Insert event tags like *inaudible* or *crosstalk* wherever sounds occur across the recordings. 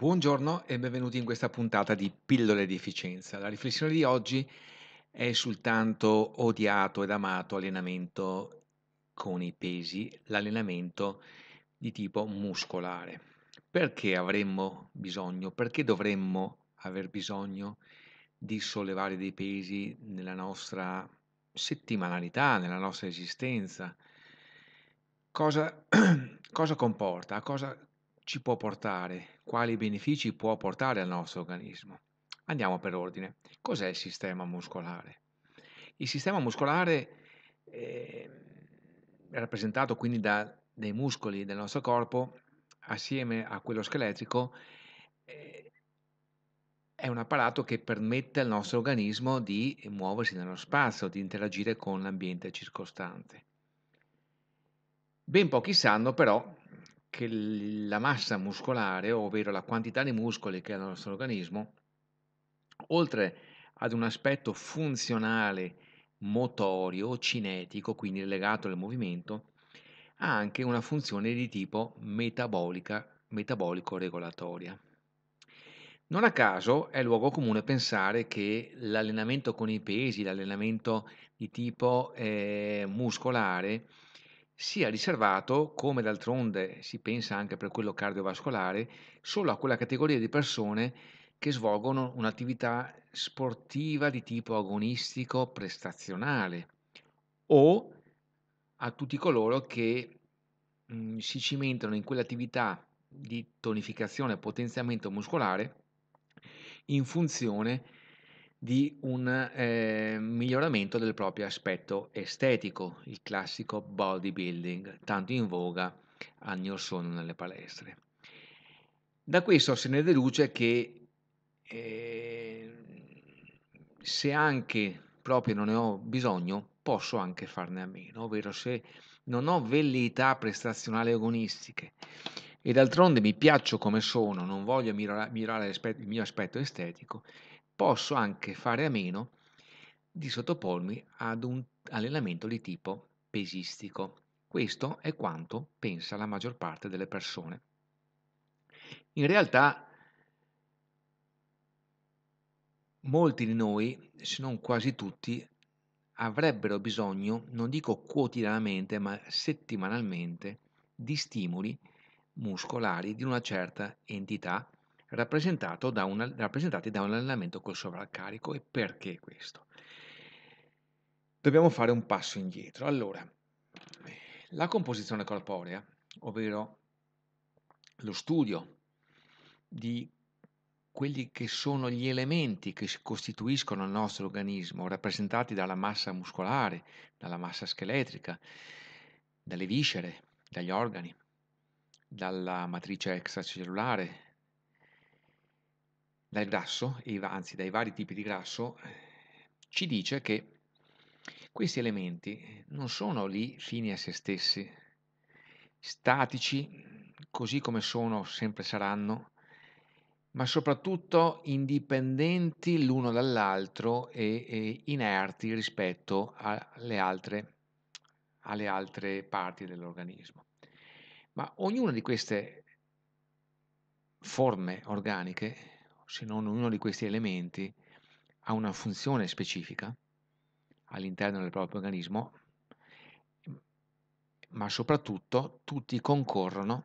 Buongiorno e benvenuti in questa puntata di Pillole di Efficienza. La riflessione di oggi è sul tanto odiato ed amato allenamento con i pesi, l'allenamento di tipo muscolare. Perché avremmo bisogno, perché dovremmo aver bisogno di sollevare dei pesi nella nostra settimanalità, nella nostra esistenza? Cosa, *clears throat* cosa comporta? Cosa, ci può portare, quali benefici può portare al nostro organismo. Andiamo per ordine. Cos'è il sistema muscolare? Il sistema muscolare è ehm, rappresentato quindi da dei muscoli del nostro corpo assieme a quello scheletrico eh, è un apparato che permette al nostro organismo di muoversi nello spazio, di interagire con l'ambiente circostante. Ben pochi sanno però che la massa muscolare, ovvero la quantità di muscoli che ha il nostro organismo, oltre ad un aspetto funzionale motorio, cinetico, quindi legato al movimento, ha anche una funzione di tipo metabolica, metabolico-regolatoria. Non a caso è luogo comune pensare che l'allenamento con i pesi, l'allenamento di tipo eh, muscolare, sia riservato, come d'altronde si pensa anche per quello cardiovascolare, solo a quella categoria di persone che svolgono un'attività sportiva di tipo agonistico prestazionale o a tutti coloro che mh, mhmm, si cimentano in quell'attività di tonificazione e potenziamento muscolare in funzione di un eh, miglioramento del proprio aspetto estetico, il classico bodybuilding, tanto in voga anni or sono nelle palestre. Da questo se ne deduce che eh, se anche proprio non ne ho bisogno, posso anche farne a meno, ovvero se non ho velleità prestazionali agonistiche e d'altronde mi piaccio come sono, non voglio migliorare il mio aspetto estetico, posso anche fare a meno di sottopormi ad un allenamento di tipo pesistico. Questo è quanto pensa la maggior parte delle persone. In realtà molti di noi, se non quasi tutti, avrebbero bisogno, non dico quotidianamente, ma settimanalmente, di stimoli muscolari di una certa entità rappresentati da un allenamento col sovraccarico. E perché questo? Dobbiamo fare un passo indietro. Allora, la composizione corporea, ovvero lo studio di quelli che sono gli elementi che costituiscono il nostro organismo, rappresentati dalla massa muscolare, dalla massa scheletrica, dalle viscere, dagli organi, dalla matrice extracellulare, dal grasso, anzi dai vari tipi di grasso, eh, ci dice che questi elementi non sono lì fini a se stessi, statici, così come sono, sempre saranno, ma soprattutto indipendenti l'uno dall'altro e, e inerti rispetto alle altre, alle altre parti dell'organismo. Ma ognuna di queste forme organiche se non uno di questi elementi, ha una funzione specifica all'interno del proprio organismo, ma soprattutto tutti concorrono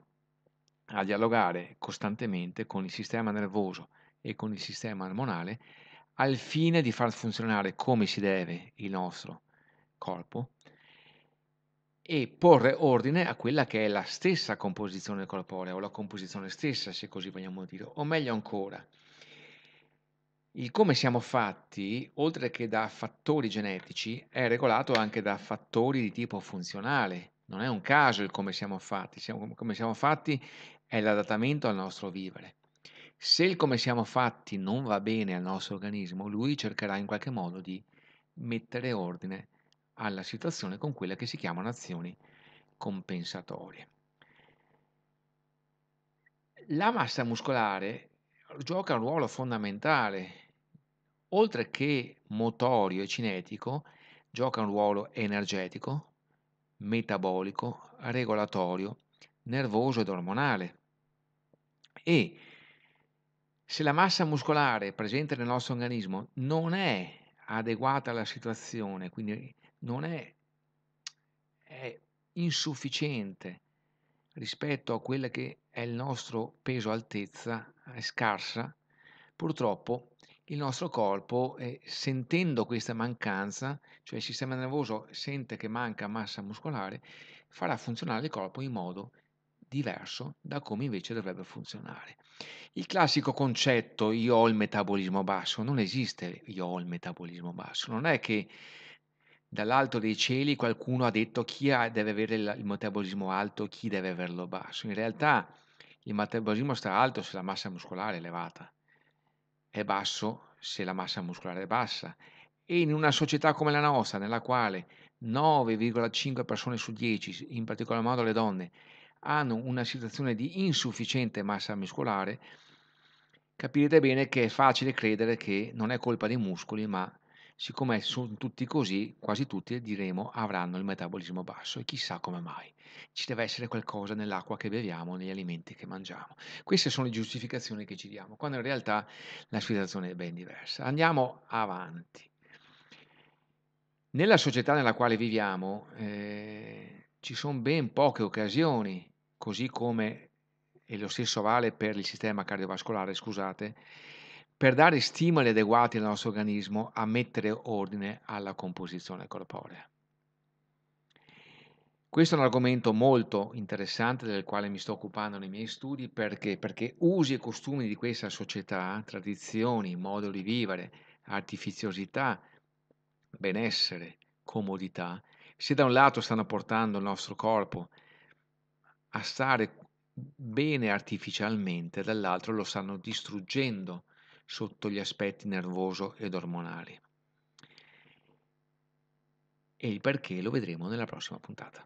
a dialogare costantemente con il sistema nervoso e con il sistema ormonale al fine di far funzionare come si deve il nostro corpo e porre ordine a quella che è la stessa composizione corporea o la composizione stessa, se così vogliamo dire, o meglio ancora, il come siamo fatti, oltre che da fattori genetici, è regolato anche da fattori di tipo funzionale. Non è un caso il come siamo fatti, siamo, come siamo fatti è l'adattamento al nostro vivere. Se il come siamo fatti non va bene al nostro organismo, lui cercherà in qualche modo di mettere ordine alla situazione con quelle che si chiamano azioni compensatorie. La massa muscolare gioca un ruolo fondamentale, oltre che motorio e cinetico, gioca un ruolo energetico, metabolico, regolatorio, nervoso ed ormonale. E se la massa muscolare presente nel nostro organismo non è adeguata alla situazione, quindi non è, è insufficiente rispetto a quella che è il nostro peso altezza, è scarsa, purtroppo il nostro corpo, eh, sentendo questa mancanza, cioè il sistema nervoso sente che manca massa muscolare, farà funzionare il corpo in modo diverso da come invece dovrebbe funzionare. Il classico concetto io ho il metabolismo basso non esiste, io ho il metabolismo basso, non è che Dall'alto dei cieli qualcuno ha detto chi ha, deve avere il, metabolismo alto, chi deve averlo basso. In realtà il metabolismo sta alto se la massa muscolare è elevata, è basso se la massa muscolare è bassa. E in una società come la nostra, nella quale 9,5 persone su 10, in particolar modo le donne, hanno una situazione di insufficiente massa muscolare, capirete bene che è facile credere che non è colpa dei muscoli, ma siccome sono tutti così, quasi tutti diremo avranno il metabolismo basso e chissà come mai. Ci deve essere qualcosa nell'acqua che beviamo, negli alimenti che mangiamo. Queste sono le giustificazioni che ci diamo, quando in realtà la situazione è ben diversa. Andiamo avanti. Nella società nella quale viviamo eh, ci sono ben poche occasioni, così come, e lo stesso vale per il sistema cardiovascolare, scusate, per dare stimoli adeguati al nostro organismo a mettere ordine alla composizione corporea. Questo è un argomento molto interessante del quale mi sto occupando nei miei studi perché, perché usi e costumi di questa società, tradizioni, modo di vivere, artificiosità, benessere, comodità, se da un lato stanno portando il nostro corpo a stare bene artificialmente, dall'altro lo stanno distruggendo sotto gli aspetti nervoso ed ormonali. E il perché lo vedremo nella prossima puntata.